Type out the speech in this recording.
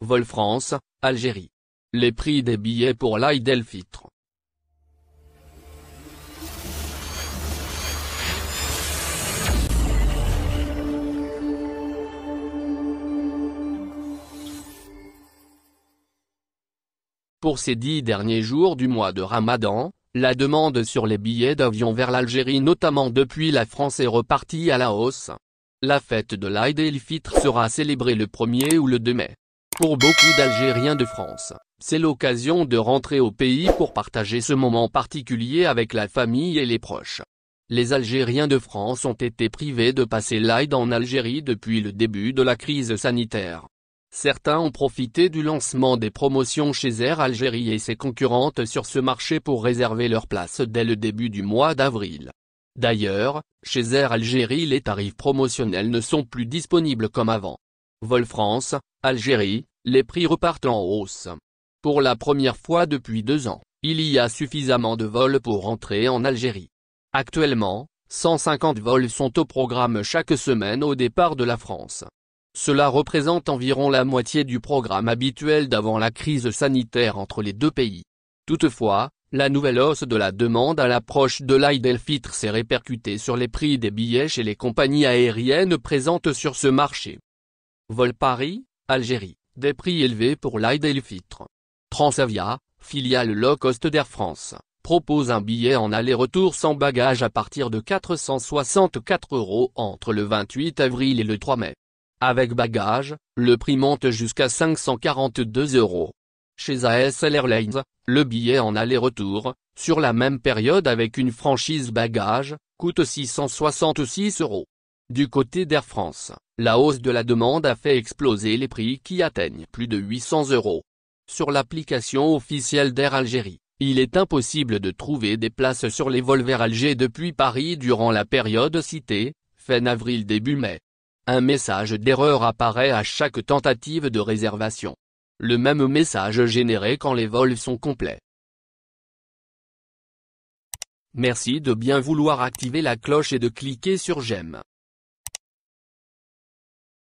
Vol France, Algérie. Les prix des billets pour l'Aïd el Fitr. Pour ces dix derniers jours du mois de Ramadan, la demande sur les billets d'avion vers l'Algérie notamment depuis la France est repartie à la hausse. La fête de l'Aïd el Fitr sera célébrée le 1er ou le 2 mai. Pour beaucoup d'Algériens de France, c'est l'occasion de rentrer au pays pour partager ce moment particulier avec la famille et les proches. Les Algériens de France ont été privés de passer l'Aïd en Algérie depuis le début de la crise sanitaire. Certains ont profité du lancement des promotions chez Air Algérie et ses concurrentes sur ce marché pour réserver leur place dès le début du mois d'avril. D'ailleurs, chez Air Algérie les tarifs promotionnels ne sont plus disponibles comme avant. Vol France, Algérie, les prix repartent en hausse. Pour la première fois depuis deux ans, il y a suffisamment de vols pour rentrer en Algérie. Actuellement, 150 vols sont au programme chaque semaine au départ de la France. Cela représente environ la moitié du programme habituel d'avant la crise sanitaire entre les deux pays. Toutefois, la nouvelle hausse de la demande à l'approche de l'Aïd el Fitr s'est répercutée sur les prix des billets chez les compagnies aériennes présentes sur ce marché. Vol Paris, Algérie des prix élevés pour l'aide et Transavia, filiale low-cost d'Air France, propose un billet en aller-retour sans bagage à partir de 464 euros entre le 28 avril et le 3 mai. Avec bagage, le prix monte jusqu'à 542 euros. Chez ASL Airlines, le billet en aller-retour, sur la même période avec une franchise bagage, coûte 666 euros. Du côté d'Air France, la hausse de la demande a fait exploser les prix qui atteignent plus de 800 euros. Sur l'application officielle d'Air Algérie, il est impossible de trouver des places sur les vols vers Alger depuis Paris durant la période citée, fin avril début mai. Un message d'erreur apparaît à chaque tentative de réservation. Le même message généré quand les vols sont complets. Merci de bien vouloir activer la cloche et de cliquer sur j'aime.